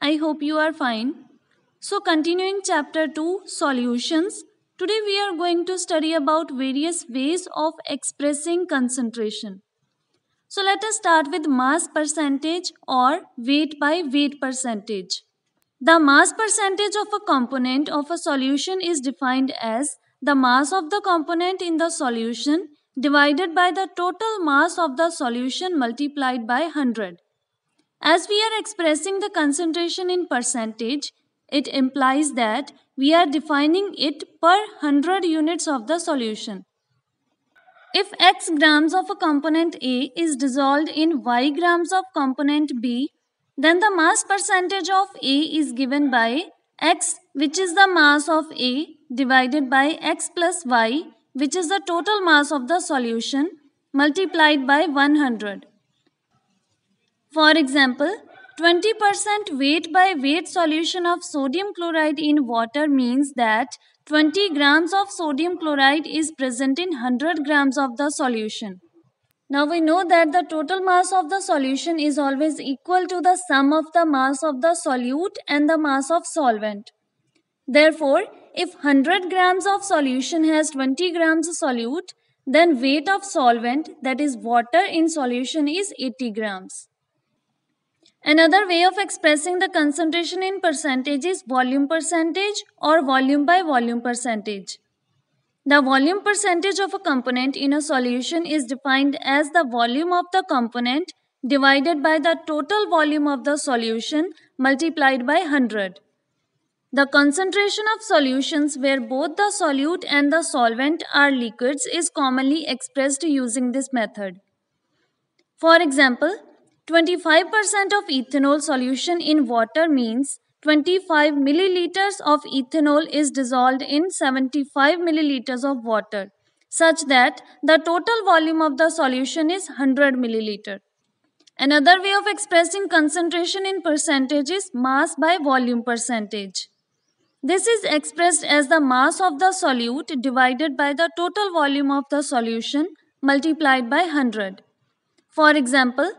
I hope you are fine. So continuing chapter 2 solutions. Today we are going to study about various ways of expressing concentration. So let us start with mass percentage or weight by weight percentage. The mass percentage of a component of a solution is defined as the mass of the component in the solution divided by the total mass of the solution multiplied by 100. As we are expressing the concentration in percentage, it implies that we are defining it per 100 units of the solution. If x grams of a component A is dissolved in y grams of component B, then the mass percentage of A is given by x which is the mass of A divided by x plus y which is the total mass of the solution multiplied by 100. For example, 20% weight by weight solution of sodium chloride in water means that 20 grams of sodium chloride is present in 100 grams of the solution. Now we know that the total mass of the solution is always equal to the sum of the mass of the solute and the mass of solvent. Therefore, if 100 grams of solution has 20 grams of solute, then weight of solvent that is water in solution is 80 grams. Another way of expressing the concentration in percentage is volume percentage or volume by volume percentage. The volume percentage of a component in a solution is defined as the volume of the component divided by the total volume of the solution multiplied by 100. The concentration of solutions where both the solute and the solvent are liquids is commonly expressed using this method. For example, 25% of ethanol solution in water means 25 milliliters of ethanol is dissolved in 75 milliliters of water such that the total volume of the solution is 100 milliliter. Another way of expressing concentration in percentage is mass by volume percentage. This is expressed as the mass of the solute divided by the total volume of the solution multiplied by 100. For example,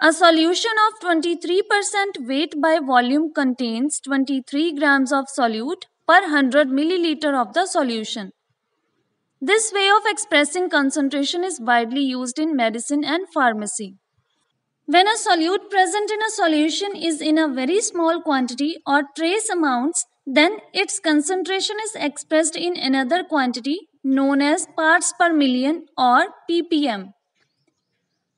a solution of 23% weight by volume contains 23 grams of solute per 100 milliliter of the solution. This way of expressing concentration is widely used in medicine and pharmacy. When a solute present in a solution is in a very small quantity or trace amounts, then its concentration is expressed in another quantity known as parts per million or ppm.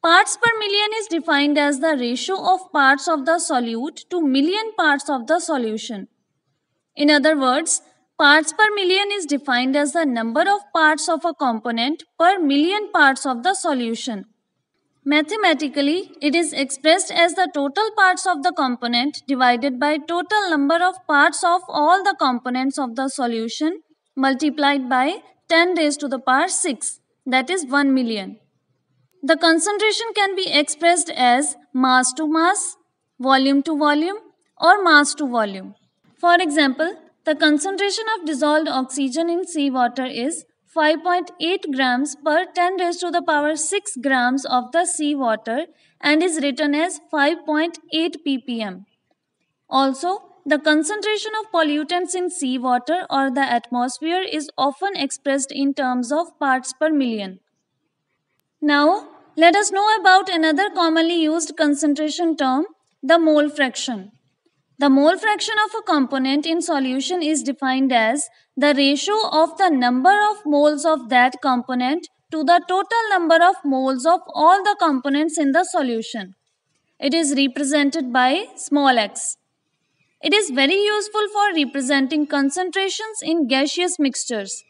Parts per million is defined as the ratio of parts of the solute to million parts of the solution. In other words, parts per million is defined as the number of parts of a component per million parts of the solution. Mathematically, it is expressed as the total parts of the component divided by total number of parts of all the components of the solution multiplied by 10 raised to the power 6 that is 1 million. The concentration can be expressed as mass to mass, volume to volume or mass to volume. For example, the concentration of dissolved oxygen in seawater is 5.8 grams per 10 raised to the power 6 grams of the seawater and is written as 5.8 ppm. Also, the concentration of pollutants in seawater or the atmosphere is often expressed in terms of parts per million. Now, let us know about another commonly used concentration term, the mole fraction. The mole fraction of a component in solution is defined as the ratio of the number of moles of that component to the total number of moles of all the components in the solution. It is represented by small x. It is very useful for representing concentrations in gaseous mixtures.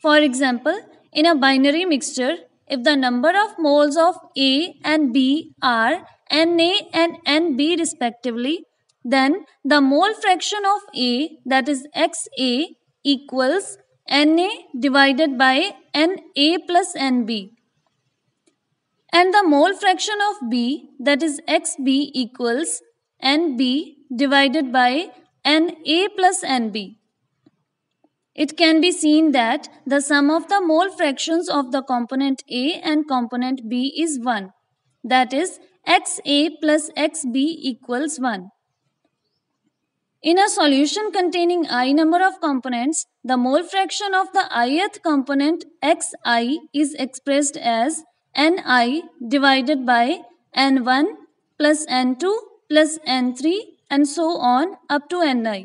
For example, in a binary mixture, if the number of moles of A and B are Na and Nb respectively, then the mole fraction of A that is XA equals Na divided by Na plus Nb. And the mole fraction of B that is XB equals Nb divided by Na plus Nb. It can be seen that the sum of the mole fractions of the component A and component B is 1. That is, XA plus XB equals 1. In a solution containing i number of components, the mole fraction of the ith component xi is expressed as ni divided by n1 plus n2 plus n3 and so on up to ni.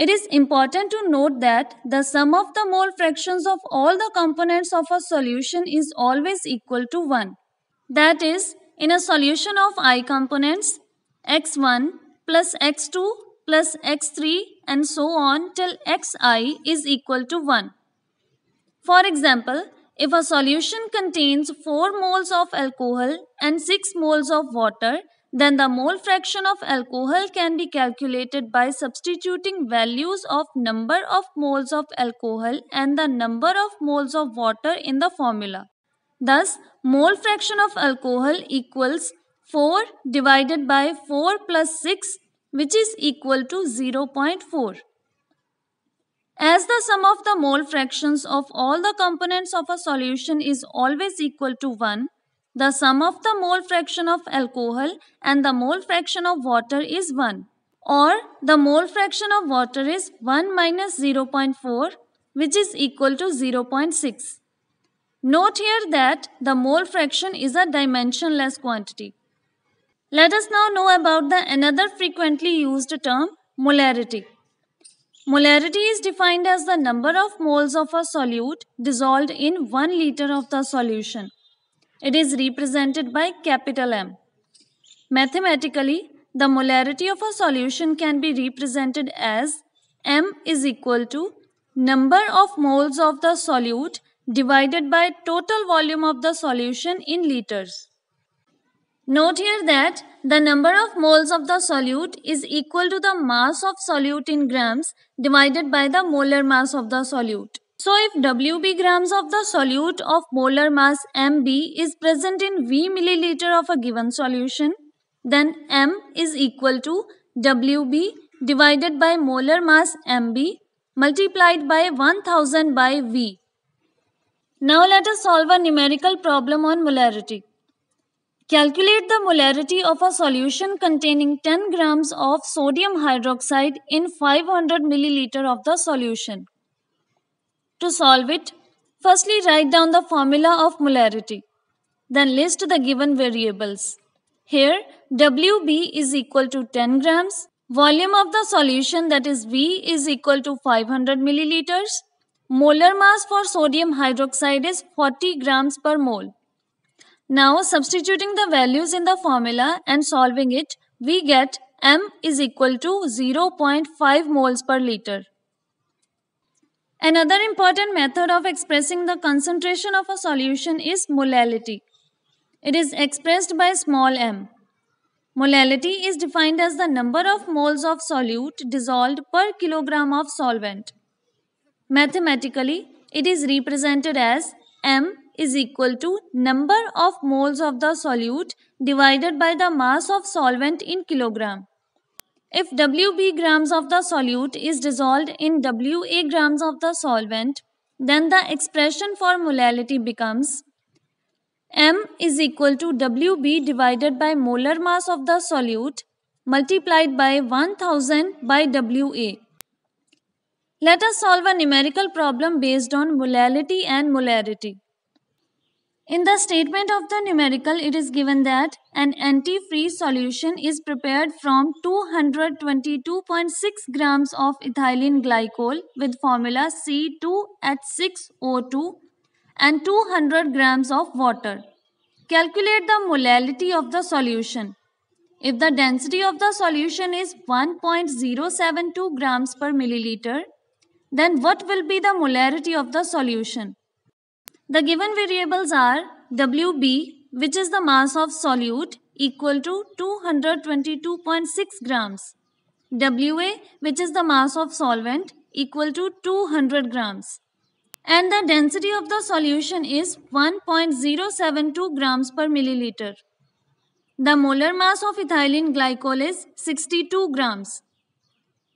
It is important to note that the sum of the mole fractions of all the components of a solution is always equal to 1. That is, in a solution of I components, x1 plus x2 plus x3 and so on till xi is equal to 1. For example, if a solution contains 4 moles of alcohol and 6 moles of water, then the mole fraction of alcohol can be calculated by substituting values of number of moles of alcohol and the number of moles of water in the formula. Thus, mole fraction of alcohol equals 4 divided by 4 plus 6 which is equal to 0.4. As the sum of the mole fractions of all the components of a solution is always equal to 1, the sum of the mole fraction of alcohol and the mole fraction of water is 1 or the mole fraction of water is 1 minus 0.4 which is equal to 0.6. Note here that the mole fraction is a dimensionless quantity. Let us now know about the another frequently used term molarity. Molarity is defined as the number of moles of a solute dissolved in 1 liter of the solution. It is represented by capital M. Mathematically, the molarity of a solution can be represented as M is equal to number of moles of the solute divided by total volume of the solution in liters. Note here that the number of moles of the solute is equal to the mass of solute in grams divided by the molar mass of the solute. So if Wb grams of the solute of molar mass Mb is present in V milliliter of a given solution, then M is equal to Wb divided by molar mass Mb multiplied by 1000 by V. Now let us solve a numerical problem on molarity. Calculate the molarity of a solution containing 10 grams of sodium hydroxide in 500 milliliter of the solution. To solve it, firstly write down the formula of molarity. Then list the given variables. Here, WB is equal to 10 grams, volume of the solution that is V is equal to 500 milliliters, molar mass for sodium hydroxide is 40 grams per mole. Now substituting the values in the formula and solving it, we get M is equal to 0.5 moles per liter. Another important method of expressing the concentration of a solution is molality. It is expressed by small m. Molality is defined as the number of moles of solute dissolved per kilogram of solvent. Mathematically, it is represented as m is equal to number of moles of the solute divided by the mass of solvent in kilogram. If Wb grams of the solute is dissolved in Wa grams of the solvent, then the expression for molality becomes M is equal to Wb divided by molar mass of the solute multiplied by 1000 by Wa. Let us solve a numerical problem based on molality and molarity. In the statement of the numerical, it is given that an anti solution is prepared from 222.6 grams of ethylene glycol with formula C2H6O2 and 200 grams of water. Calculate the molality of the solution. If the density of the solution is 1.072 grams per milliliter, then what will be the molarity of the solution? The given variables are WB, which is the mass of solute, equal to 222.6 grams. WA, which is the mass of solvent, equal to 200 grams. And the density of the solution is 1.072 grams per milliliter. The molar mass of ethylene glycol is 62 grams.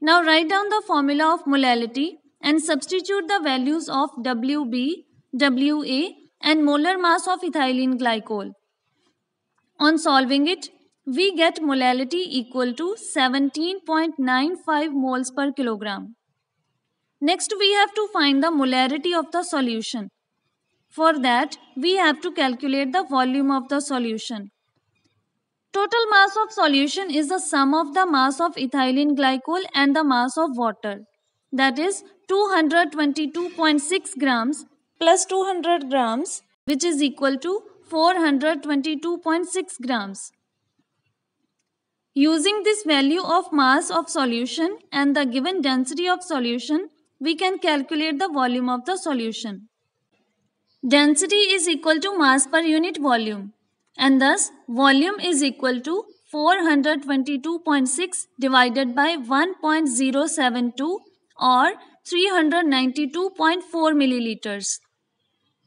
Now write down the formula of molality and substitute the values of WB WA and molar mass of ethylene glycol. On solving it, we get molality equal to 17.95 moles per kilogram. Next, we have to find the molarity of the solution. For that, we have to calculate the volume of the solution. Total mass of solution is the sum of the mass of ethylene glycol and the mass of water. That is 222.6 grams plus 200 grams which is equal to 422.6 grams. Using this value of mass of solution and the given density of solution, we can calculate the volume of the solution. Density is equal to mass per unit volume and thus volume is equal to 422.6 divided by 1.072 or 392.4 milliliters.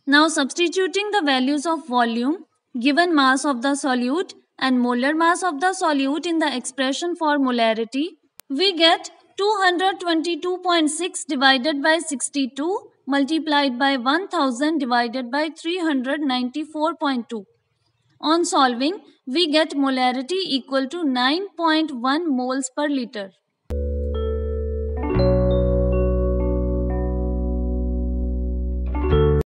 Now substituting the values of volume, given mass of the solute and molar mass of the solute in the expression for molarity, we get 222.6 divided by 62 multiplied by 1000 divided by 394.2. On solving, we get molarity equal to 9.1 moles per liter.